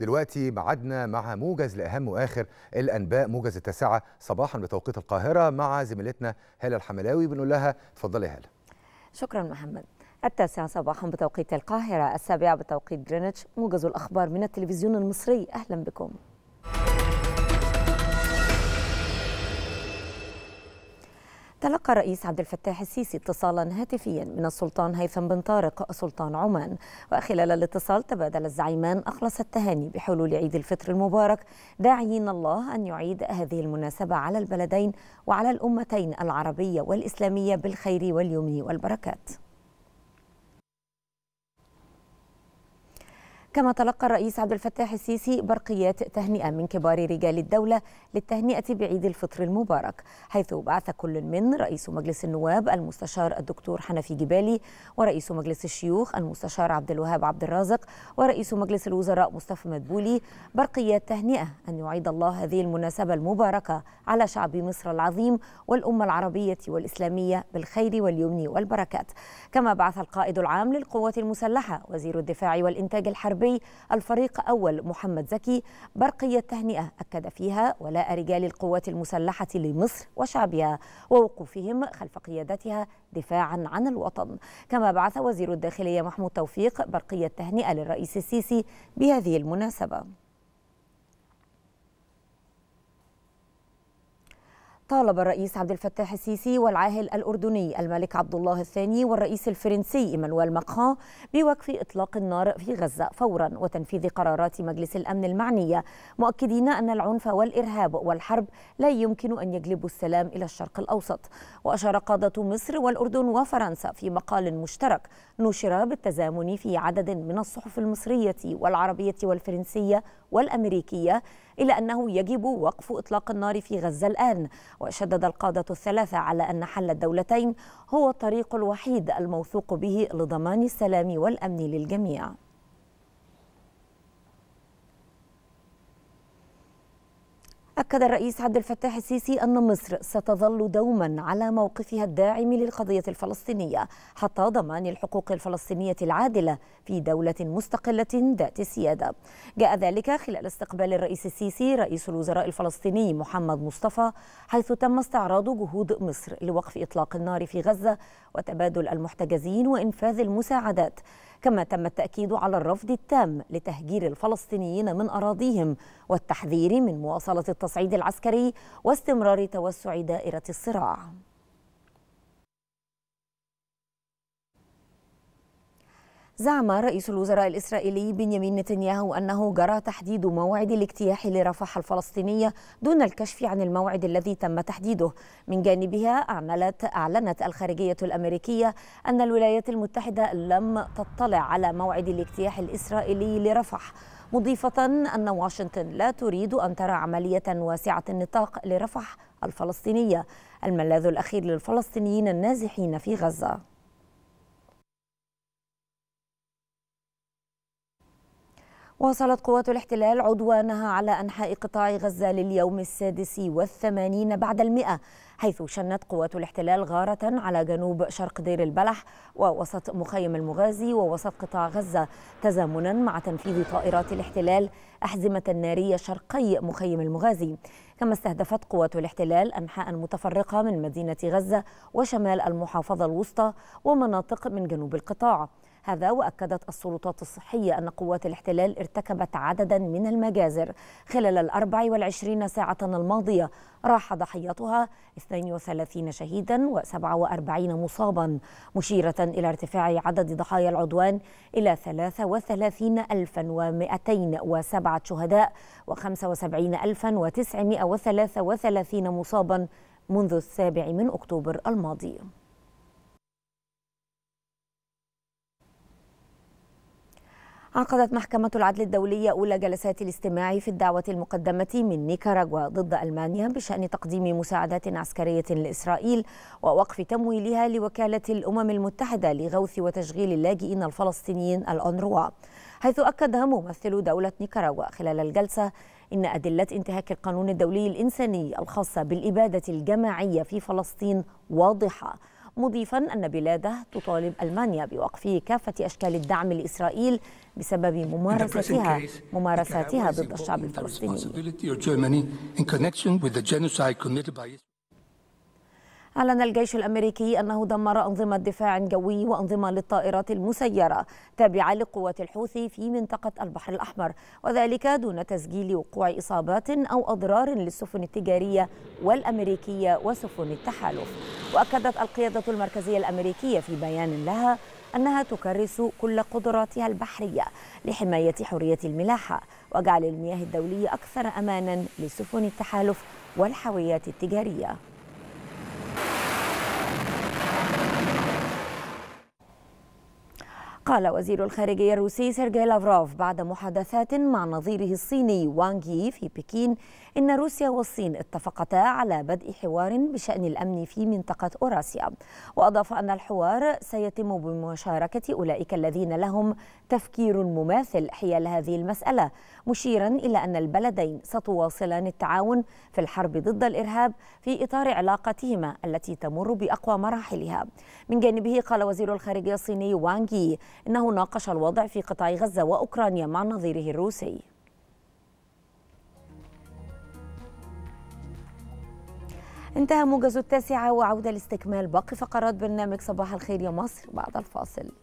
دلوقتي بعدنا مع موجز لأهم وآخر الأنباء موجز التاسعة صباحا بتوقيت القاهرة مع زميلتنا هالة الحملاوي بنقول لها تفضلي هالة شكرا محمد التاسعة صباحا بتوقيت القاهرة السابعة بتوقيت جرينتش موجز الأخبار من التلفزيون المصري أهلا بكم تلقى الرئيس عبد الفتاح السيسي اتصالا هاتفيا من السلطان هيثم بن طارق سلطان عمان وخلال الاتصال تبادل الزعيمان أخلص التهاني بحلول عيد الفطر المبارك داعيين الله أن يعيد هذه المناسبة على البلدين وعلى الأمتين العربية والإسلامية بالخير واليمن والبركات كما تلقى الرئيس عبد الفتاح السيسي برقيات تهنئة من كبار رجال الدولة للتهنئة بعيد الفطر المبارك حيث بعث كل من رئيس مجلس النواب المستشار الدكتور حنفي جبالي ورئيس مجلس الشيوخ المستشار عبد الوهاب عبد الرازق ورئيس مجلس الوزراء مصطفى مدبولي برقيات تهنئة أن يعيد الله هذه المناسبة المباركة على شعب مصر العظيم والأمة العربية والإسلامية بالخير واليمن والبركات كما بعث القائد العام للقوات المسلحة وزير الدفاع والإنتاج الحربي الغربي الفريق أول محمد زكي برقي التهنئة أكد فيها ولاء رجال القوات المسلحة لمصر وشعبها ووقوفهم خلف قيادتها دفاعا عن الوطن كما بعث وزير الداخلية محمود توفيق برقي التهنئة للرئيس السيسي بهذه المناسبة طالب الرئيس عبد الفتاح السيسي والعاهل الأردني الملك عبد الله الثاني والرئيس الفرنسي إيمانويل ماكرون بوقف إطلاق النار في غزة فورا وتنفيذ قرارات مجلس الأمن المعنية مؤكدين أن العنف والإرهاب والحرب لا يمكن أن يجلبوا السلام إلى الشرق الأوسط وأشار قادة مصر والأردن وفرنسا في مقال مشترك نشر بالتزامن في عدد من الصحف المصرية والعربية والفرنسية والأمريكية إلى أنه يجب وقف إطلاق النار في غزة الآن وشدد القادة الثلاثة على أن حل الدولتين هو الطريق الوحيد الموثوق به لضمان السلام والأمن للجميع أكد الرئيس عبد الفتاح السيسي أن مصر ستظل دوما على موقفها الداعم للقضية الفلسطينية حتى ضمان الحقوق الفلسطينية العادلة في دولة مستقلة ذات سيادة جاء ذلك خلال استقبال الرئيس السيسي رئيس الوزراء الفلسطيني محمد مصطفى حيث تم استعراض جهود مصر لوقف إطلاق النار في غزة وتبادل المحتجزين وإنفاذ المساعدات كما تم التأكيد على الرفض التام لتهجير الفلسطينيين من أراضيهم والتحذير من مواصلة التصعيد العسكري واستمرار توسع دائرة الصراع زعم رئيس الوزراء الإسرائيلي بنيامين نتنياهو أنه جرى تحديد موعد الاجتياح لرفح الفلسطينية دون الكشف عن الموعد الذي تم تحديده من جانبها أعملت أعلنت الخارجية الأمريكية أن الولايات المتحدة لم تطلع على موعد الاجتياح الإسرائيلي لرفح مضيفة أن واشنطن لا تريد أن ترى عملية واسعة النطاق لرفح الفلسطينية الملاذ الأخير للفلسطينيين النازحين في غزة واصلت قوات الاحتلال عدوانها على أنحاء قطاع غزة لليوم السادس والثمانين بعد المئة حيث شنت قوات الاحتلال غارة على جنوب شرق دير البلح ووسط مخيم المغازي ووسط قطاع غزة تزامنا مع تنفيذ طائرات الاحتلال أحزمة نارية شرقي مخيم المغازي كما استهدفت قوات الاحتلال أنحاء متفرقة من مدينة غزة وشمال المحافظة الوسطى ومناطق من جنوب القطاع هذا وأكدت السلطات الصحية أن قوات الاحتلال ارتكبت عددا من المجازر خلال ال 24 ساعة الماضية راح ضحيتها 32 شهيدا و47 مصابا مشيرة إلى ارتفاع عدد ضحايا العدوان إلى 33207 شهداء و75933 مصابا منذ السابع من أكتوبر الماضي عقدت محكمة العدل الدولية أولى جلسات الاستماع في الدعوة المقدمة من نيكاراغوا ضد ألمانيا بشأن تقديم مساعدات عسكرية لإسرائيل ووقف تمويلها لوكالة الأمم المتحدة لغوث وتشغيل اللاجئين الفلسطينيين الأنروا حيث أكد ممثل دولة نيكاراغوا خلال الجلسة إن أدلة انتهاك القانون الدولي الإنساني الخاصة بالإبادة الجماعية في فلسطين واضحة مضيفا أن بلاده تطالب ألمانيا بوقف كافة أشكال الدعم لإسرائيل بسبب ممارستها ممارساتها ضد الشعب الفلسطيني. أعلن الجيش الأمريكي أنه دمر أنظمة دفاع جوي وأنظمة للطائرات المسيرة تابعة لقوات الحوثي في منطقة البحر الأحمر وذلك دون تسجيل وقوع إصابات أو أضرار للسفن التجارية والأمريكية وسفن التحالف وأكدت القيادة المركزية الأمريكية في بيان لها أنها تكرس كل قدراتها البحرية لحماية حرية الملاحة وجعل المياه الدولية أكثر أمانا لسفن التحالف والحاويات التجارية قال وزير الخارجية الروسي سيرجي لافروف بعد محادثات مع نظيره الصيني وانغ يي في بكين إن روسيا والصين اتفقتا على بدء حوار بشأن الأمن في منطقة أوراسيا وأضاف أن الحوار سيتم بمشاركة أولئك الذين لهم تفكير مماثل حيال هذه المسألة مشيرا إلى أن البلدين ستواصلان التعاون في الحرب ضد الإرهاب في إطار علاقتهما التي تمر بأقوى مراحلها من جانبه قال وزير الخارجية الصيني وانغ يي إنه ناقش الوضع في قطاع غزة وأوكرانيا مع نظيره الروسي انتهى موجز التاسعة وعودة لاستكمال باقي فقرات برنامج صباح الخير يا مصر بعد الفاصل